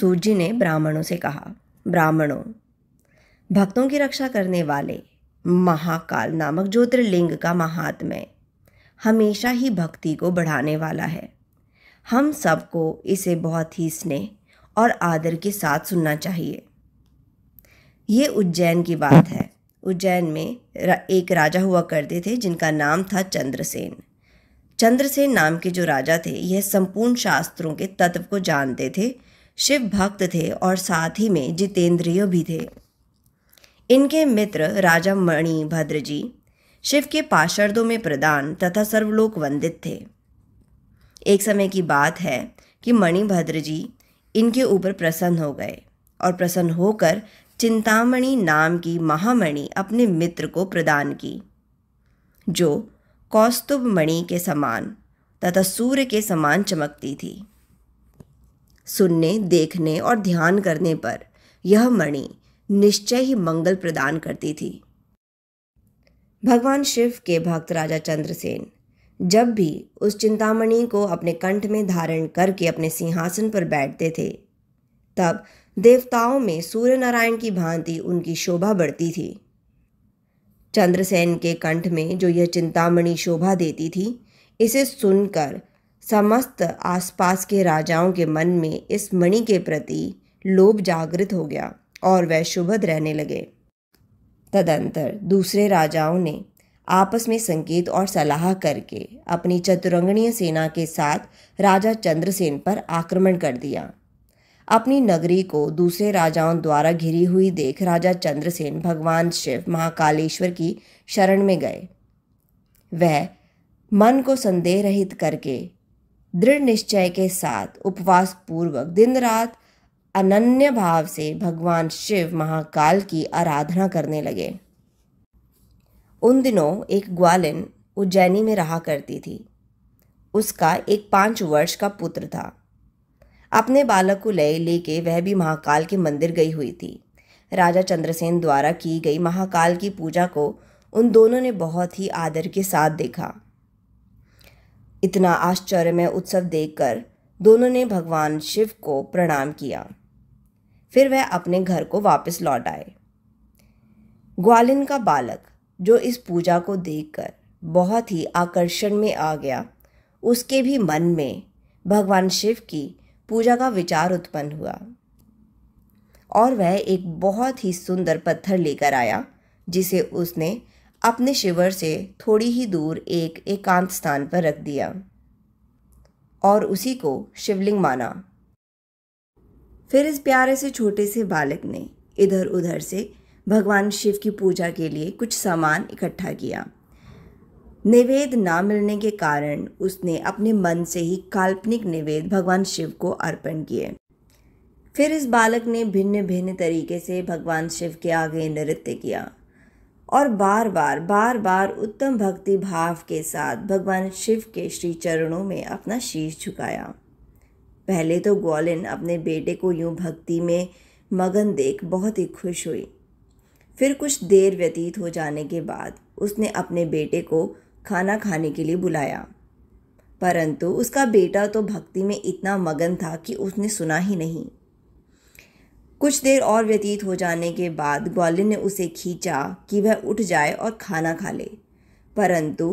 सूर्य जी ने ब्राह्मणों से कहा ब्राह्मणों भक्तों की रक्षा करने वाले महाकाल नामक ज्योतिर्लिंग का महात्म्य हमेशा ही भक्ति को बढ़ाने वाला है हम सबको इसे बहुत ही स्नेह और आदर के साथ सुनना चाहिए ये उज्जैन की बात है उज्जैन में एक राजा हुआ करते थे जिनका नाम था चंद्रसेन चंद्रसेन नाम के जो राजा थे यह संपूर्ण शास्त्रों के तत्व को जानते थे शिव भक्त थे और साथ ही में जितेंद्रिय भी थे इनके मित्र राजा मणि भद्र जी शिव के पार्षदों में प्रदान तथा सर्वलोक वंदित थे एक समय की बात है कि मणिभद्र जी इनके ऊपर प्रसन्न हो गए और प्रसन्न होकर चिंतामणि नाम की महामणि अपने मित्र को प्रदान की जो कौस्तुभ मणि के समान तथा सूर्य के समान चमकती थी सुनने देखने और ध्यान करने पर यह मणि निश्चय ही मंगल प्रदान करती थी भगवान शिव के भक्त राजा चंद्रसेन जब भी उस चिंतामणि को अपने कंठ में धारण करके अपने सिंहासन पर बैठते थे तब देवताओं में सूर्य नारायण की भांति उनकी शोभा बढ़ती थी चंद्रसेन के कंठ में जो यह चिंतामणि शोभा देती थी इसे सुनकर समस्त आसपास के राजाओं के मन में इस मणि के प्रति लोभ जागृत हो गया और वह शुभद रहने लगे तदंतर दूसरे राजाओं ने आपस में संकेत और सलाह करके अपनी चतुरंगणीय सेना के साथ राजा चंद्रसेन पर आक्रमण कर दिया अपनी नगरी को दूसरे राजाओं द्वारा घिरी हुई देख राजा चंद्रसेन भगवान शिव महाकालेश्वर की शरण में गए वह मन को संदेह रहित करके दृढ़ निश्चय के साथ उपवास पूर्वक दिन रात अनन्य भाव से भगवान शिव महाकाल की आराधना करने लगे उन दिनों एक ग्वालिन उज्जैनी में रहा करती थी उसका एक पाँच वर्ष का पुत्र था अपने बालक को ले लेके वह भी महाकाल के मंदिर गई हुई थी राजा चंद्रसेन द्वारा की गई महाकाल की पूजा को उन दोनों ने बहुत ही आदर के साथ देखा इतना आश्चर्यमय उत्सव देखकर दोनों ने भगवान शिव को प्रणाम किया फिर वह अपने घर को वापस लौट आए ग्वालिन का बालक जो इस पूजा को देखकर बहुत ही आकर्षण में आ गया उसके भी मन में भगवान शिव की पूजा का विचार उत्पन्न हुआ और वह एक बहुत ही सुंदर पत्थर लेकर आया जिसे उसने अपने शिवर से थोड़ी ही दूर एक एकांत स्थान पर रख दिया और उसी को शिवलिंग माना फिर इस प्यारे से छोटे से बालक ने इधर उधर से भगवान शिव की पूजा के लिए कुछ सामान इकट्ठा किया निवेद ना मिलने के कारण उसने अपने मन से ही काल्पनिक निवेद भगवान शिव को अर्पण किए फिर इस बालक ने भिन्न भिन्न तरीके से भगवान शिव के आगे नृत्य किया और बार बार बार बार उत्तम भक्ति भाव के साथ भगवान शिव के श्री चरणों में अपना शीश झुकाया पहले तो ग्वालिन अपने बेटे को यूं भक्ति में मगन देख बहुत ही खुश हुई फिर कुछ देर व्यतीत हो जाने के बाद उसने अपने बेटे को खाना खाने के लिए बुलाया परंतु उसका बेटा तो भक्ति में इतना मगन था कि उसने सुना ही नहीं कुछ देर और व्यतीत हो जाने के बाद ग्वालिन ने उसे खींचा कि वह उठ जाए और खाना खा ले परंतु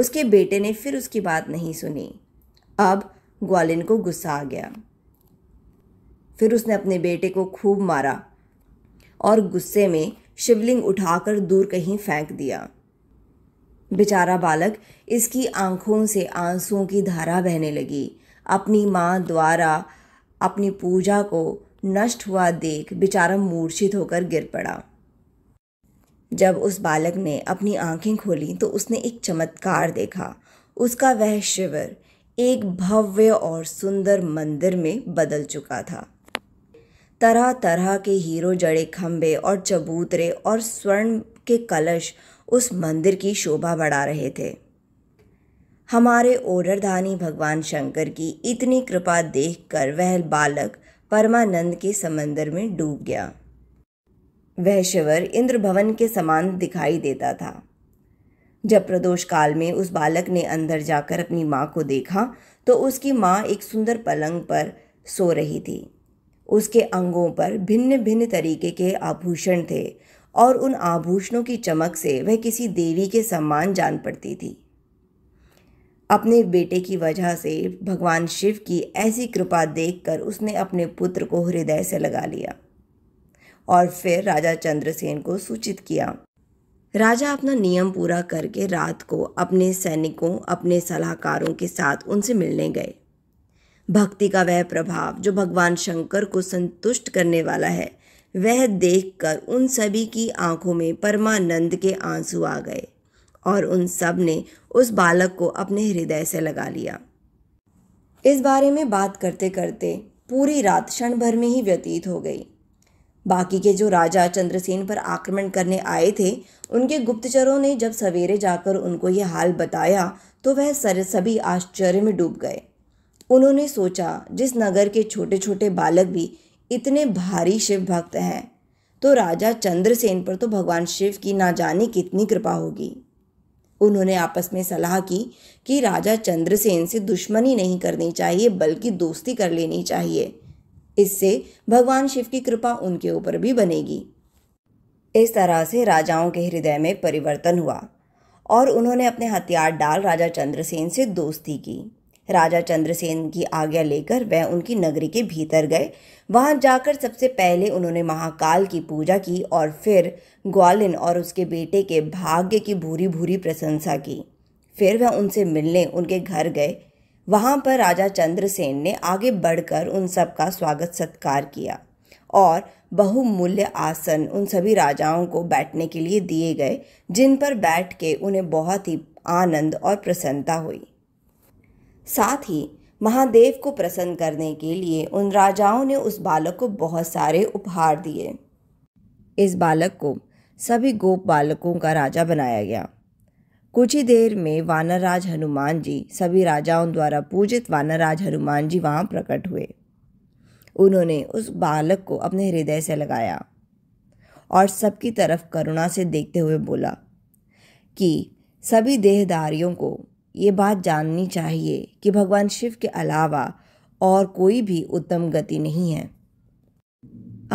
उसके बेटे ने फिर उसकी बात नहीं सुनी अब ग्वालिन को गुस्सा आ गया फिर उसने अपने बेटे को खूब मारा और गुस्से में शिवलिंग उठाकर दूर कहीं फेंक दिया बेचारा बालक इसकी आंखों से आंसुओं की धारा बहने लगी अपनी माँ द्वारा अपनी पूजा को नष्ट हुआ देख बेचारा मूर्छित होकर गिर पड़ा जब उस बालक ने अपनी आंखें खोली तो उसने एक चमत्कार देखा उसका वह शिविर एक भव्य और सुंदर मंदिर में बदल चुका था तरह तरह के हीरो जड़े खम्भे और चबूतरे और स्वर्ण के कलश उस मंदिर की शोभा बढ़ा रहे थे हमारे ओडरधानी भगवान शंकर की इतनी कृपा देखकर वह बालक परमानंद के समंदर में डूब गया वह शिवर इंद्र भवन के समान दिखाई देता था जब प्रदोष काल में उस बालक ने अंदर जाकर अपनी माँ को देखा तो उसकी माँ एक सुंदर पलंग पर सो रही थी उसके अंगों पर भिन्न भिन्न तरीके के आभूषण थे और उन आभूषणों की चमक से वह किसी देवी के सम्मान जान पड़ती थी अपने बेटे की वजह से भगवान शिव की ऐसी कृपा देखकर उसने अपने पुत्र को हृदय से लगा लिया और फिर राजा चंद्रसेन को सूचित किया राजा अपना नियम पूरा करके रात को अपने सैनिकों अपने सलाहकारों के साथ उनसे मिलने गए भक्ति का वह प्रभाव जो भगवान शंकर को संतुष्ट करने वाला है वह देखकर उन सभी की आंखों में परमानंद के आंसू आ गए और उन सब ने उस बालक को अपने हृदय से लगा लिया इस बारे में बात करते करते पूरी रात क्षण भर में ही व्यतीत हो गई बाकी के जो राजा चंद्रसेन पर आक्रमण करने आए थे उनके गुप्तचरों ने जब सवेरे जाकर उनको यह हाल बताया तो वह सर सभी आश्चर्य में डूब गए उन्होंने सोचा जिस नगर के छोटे छोटे बालक भी इतने भारी शिव भक्त हैं तो राजा चंद्रसेन पर तो भगवान शिव की ना जाने कितनी कृपा होगी उन्होंने आपस में सलाह की कि राजा चंद्रसेन से दुश्मनी नहीं करनी चाहिए बल्कि दोस्ती कर लेनी चाहिए इससे भगवान शिव की कृपा उनके ऊपर भी बनेगी इस तरह से राजाओं के हृदय में परिवर्तन हुआ और उन्होंने अपने हथियार डाल राजा चंद्रसेन से दोस्ती की राजा चंद्रसेन की आज्ञा लेकर वह उनकी नगरी के भीतर गए वहां जाकर सबसे पहले उन्होंने महाकाल की पूजा की और फिर ग्वालिन और उसके बेटे के भाग्य की भूरी भूरी प्रशंसा की फिर वह उनसे मिलने उनके घर गए वहां पर राजा चंद्रसेन ने आगे बढ़कर उन सबका स्वागत सत्कार किया और बहुमूल्य आसन उन सभी राजाओं को बैठने के लिए दिए गए जिन पर बैठ के उन्हें बहुत ही आनंद और प्रसन्नता हुई साथ ही महादेव को प्रसन्न करने के लिए उन राजाओं ने उस बालक को बहुत सारे उपहार दिए इस बालक को सभी गोप बालकों का राजा बनाया गया कुछ ही देर में वानरराज हनुमान जी सभी राजाओं द्वारा पूजित वानरराज हनुमान जी वहाँ प्रकट हुए उन्होंने उस बालक को अपने हृदय से लगाया और सबकी तरफ करुणा से देखते हुए बोला कि सभी देहदारियों को ये बात जाननी चाहिए कि भगवान शिव के अलावा और कोई भी उत्तम गति नहीं है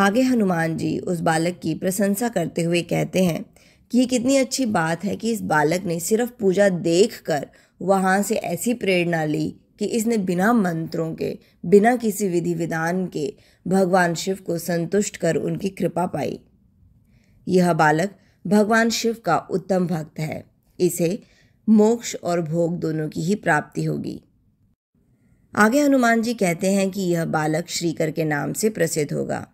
आगे हनुमान जी उस बालक की प्रशंसा करते हुए कहते हैं कि ये कितनी अच्छी बात है कि इस बालक ने सिर्फ पूजा देख कर वहाँ से ऐसी प्रेरणा ली कि इसने बिना मंत्रों के बिना किसी विधि विधान के भगवान शिव को संतुष्ट कर उनकी कृपा पाई यह बालक भगवान शिव का उत्तम भक्त है इसे मोक्ष और भोग दोनों की ही प्राप्ति होगी आगे हनुमान जी कहते हैं कि यह बालक श्रीकर के नाम से प्रसिद्ध होगा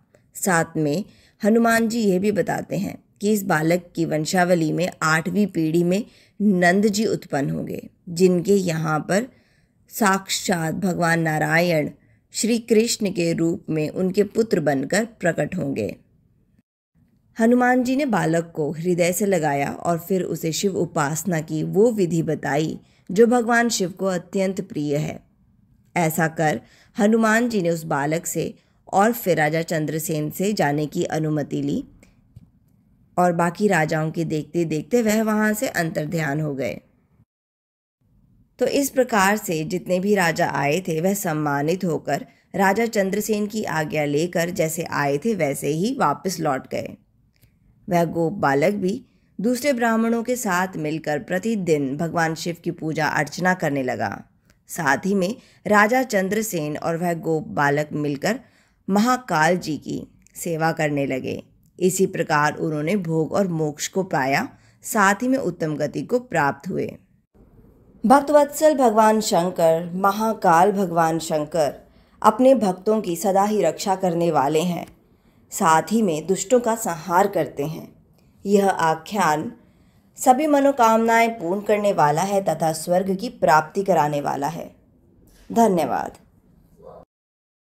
साथ में हनुमान जी यह भी बताते हैं कि इस बालक की वंशावली में आठवीं पीढ़ी में नंद जी उत्पन्न होंगे जिनके यहाँ पर साक्षात भगवान नारायण श्री कृष्ण के रूप में उनके पुत्र बनकर प्रकट होंगे हनुमान जी ने बालक को हृदय से लगाया और फिर उसे शिव उपासना की वो विधि बताई जो भगवान शिव को अत्यंत प्रिय है ऐसा कर हनुमान जी ने उस बालक से और फिर राजा चंद्रसेन से जाने की अनुमति ली और बाकी राजाओं के देखते देखते वह वहाँ से अंतर्ध्यान हो गए तो इस प्रकार से जितने भी राजा आए थे वह सम्मानित होकर राजा चंद्रसेन की आज्ञा लेकर जैसे आए थे वैसे ही वापस लौट गए वह गोप बालक भी दूसरे ब्राह्मणों के साथ मिलकर प्रतिदिन भगवान शिव की पूजा अर्चना करने लगा साथ ही में राजा चंद्रसेन और वह गोप बालक मिलकर महाकाल जी की सेवा करने लगे इसी प्रकार उन्होंने भोग और मोक्ष को पाया साथ ही में उत्तम गति को प्राप्त हुए भक्तवत्सल भगवान शंकर महाकाल भगवान शंकर अपने भक्तों की सदा ही रक्षा करने वाले हैं साथ ही में दुष्टों का संहार करते हैं यह आख्यान सभी मनोकामनाएं पूर्ण करने वाला है तथा स्वर्ग की प्राप्ति कराने वाला है धन्यवाद